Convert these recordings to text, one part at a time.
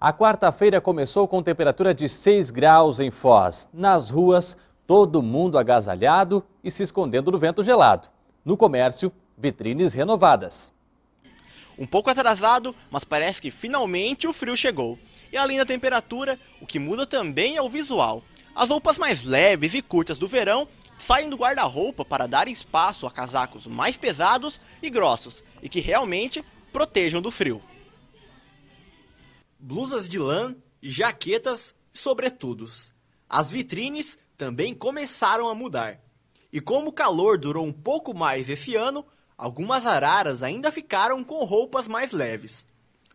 A quarta-feira começou com temperatura de 6 graus em Foz. Nas ruas, todo mundo agasalhado e se escondendo do vento gelado. No comércio, vitrines renovadas. Um pouco atrasado, mas parece que finalmente o frio chegou. E além da temperatura, o que muda também é o visual. As roupas mais leves e curtas do verão saem do guarda-roupa para dar espaço a casacos mais pesados e grossos e que realmente protejam do frio blusas de lã, jaquetas e sobretudos. As vitrines também começaram a mudar. E como o calor durou um pouco mais esse ano, algumas araras ainda ficaram com roupas mais leves.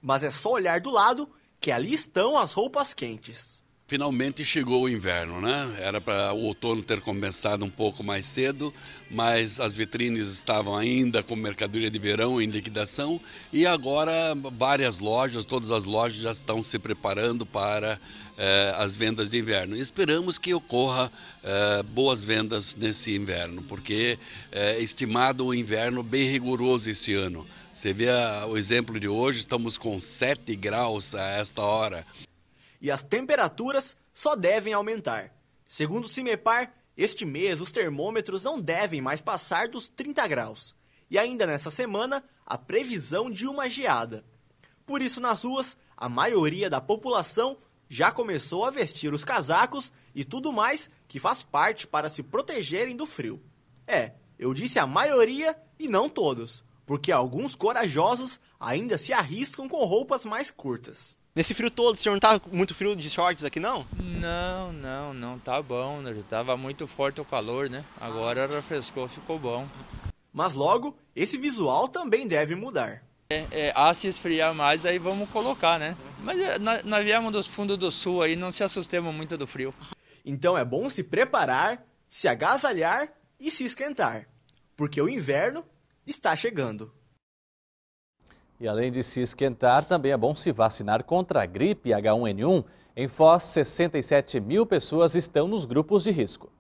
Mas é só olhar do lado que ali estão as roupas quentes finalmente chegou o inverno, né? Era para o outono ter começado um pouco mais cedo, mas as vitrines estavam ainda com mercadoria de verão em liquidação e agora várias lojas, todas as lojas já estão se preparando para eh, as vendas de inverno. esperamos que ocorra eh, boas vendas nesse inverno, porque eh, é eh, estimado o inverno bem rigoroso esse ano. Você vê a, o exemplo de hoje, estamos com 7 graus a esta hora e as temperaturas só devem aumentar. Segundo o CIMEPAR, este mês os termômetros não devem mais passar dos 30 graus. E ainda nessa semana, a previsão de uma geada. Por isso, nas ruas, a maioria da população já começou a vestir os casacos e tudo mais que faz parte para se protegerem do frio. É, eu disse a maioria e não todos, porque alguns corajosos ainda se arriscam com roupas mais curtas. Nesse frio todo, o senhor não tá muito frio de shorts aqui, não? Não, não, não tá bom. Né? Tava muito forte o calor, né? Agora ah. refrescou, ficou bom. Mas logo, esse visual também deve mudar. É, é, a se esfriar mais, aí vamos colocar, né? Mas é, nós, viemos dos fundos do sul aí, não se assustemos muito do frio. Então é bom se preparar, se agasalhar e se esquentar, porque o inverno está chegando. E além de se esquentar, também é bom se vacinar contra a gripe H1N1. Em Foz, 67 mil pessoas estão nos grupos de risco.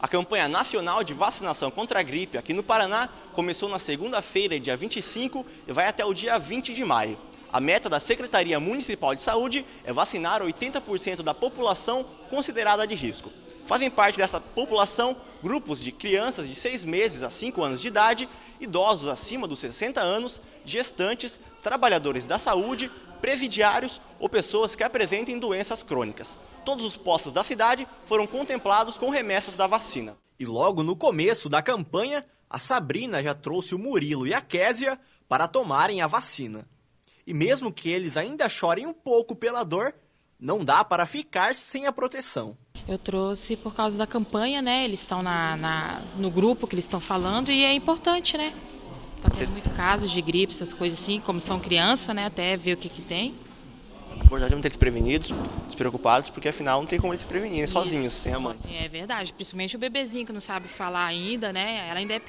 A campanha nacional de vacinação contra a gripe aqui no Paraná começou na segunda-feira, dia 25, e vai até o dia 20 de maio. A meta da Secretaria Municipal de Saúde é vacinar 80% da população considerada de risco. Fazem parte dessa população grupos de crianças de 6 meses a 5 anos de idade, idosos acima dos 60 anos, gestantes, trabalhadores da saúde, presidiários ou pessoas que apresentem doenças crônicas. Todos os postos da cidade foram contemplados com remessas da vacina. E logo no começo da campanha, a Sabrina já trouxe o Murilo e a Késia para tomarem a vacina. E mesmo que eles ainda chorem um pouco pela dor, não dá para ficar sem a proteção. Eu trouxe por causa da campanha, né? Eles estão na, na, no grupo que eles estão falando e é importante, né? Tá tendo muito casos de gripe, essas coisas assim, como são criança, né? Até ver o que, que tem. É importante ter se prevenidos, despreocupados, porque afinal não tem como eles se prevenirem sozinhos, sem a mãe. Sozinho, é verdade, principalmente o bebezinho que não sabe falar ainda, né? Ela ainda, é,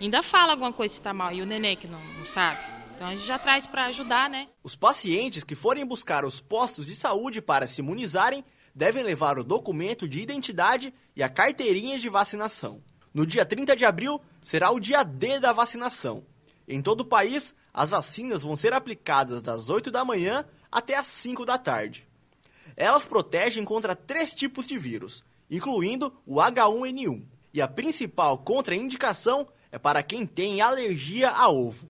ainda fala alguma coisa se tá mal, e o neném que não, não sabe. Então a gente já traz para ajudar, né? Os pacientes que forem buscar os postos de saúde para se imunizarem devem levar o documento de identidade e a carteirinha de vacinação. No dia 30 de abril será o dia D da vacinação. Em todo o país, as vacinas vão ser aplicadas das 8 da manhã até as 5 da tarde. Elas protegem contra três tipos de vírus, incluindo o H1N1, e a principal contraindicação é para quem tem alergia a ovo.